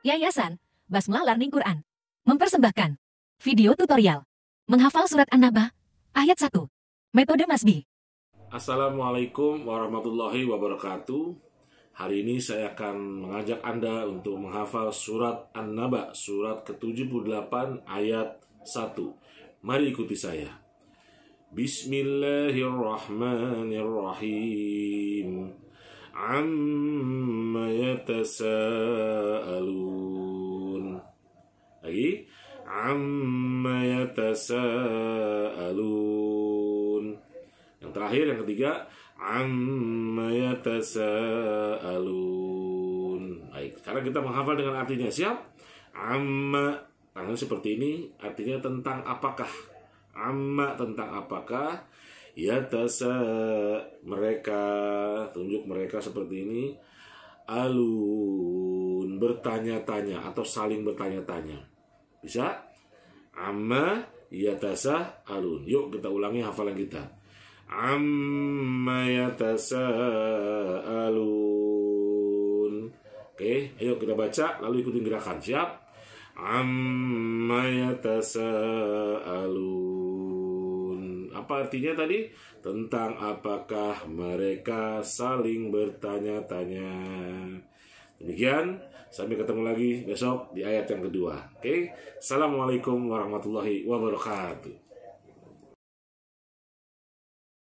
Yayasan Basmalah Learning Quran mempersembahkan video tutorial menghafal surat An-Naba ayat 1. Metode Masbi. Assalamualaikum warahmatullahi wabarakatuh. Hari ini saya akan mengajak Anda untuk menghafal surat An-Naba surat ke-78 ayat 1. Mari ikuti saya. Bismillahirrahmanirrahim. Amma yatasaalu yatasaalun. Yang terakhir yang ketiga amma yatasaalun. Baik, sekarang kita menghafal dengan artinya. Siap? Amma tangan seperti ini artinya tentang apakah? Amma tentang apakah? Yatasa mereka tunjuk mereka seperti ini alun bertanya-tanya atau saling bertanya-tanya. Bisa? amma yatasa alun. Yuk kita ulangi hafalan kita. Amma yatasa alun. Oke, ayo kita baca lalu ikutin gerakan. Siap? Amma yatasa alun. Apa artinya tadi? Tentang apakah mereka saling bertanya-tanya. Demikian, sampai ketemu lagi besok di ayat yang kedua. Oke, okay? Assalamualaikum warahmatullahi wabarakatuh.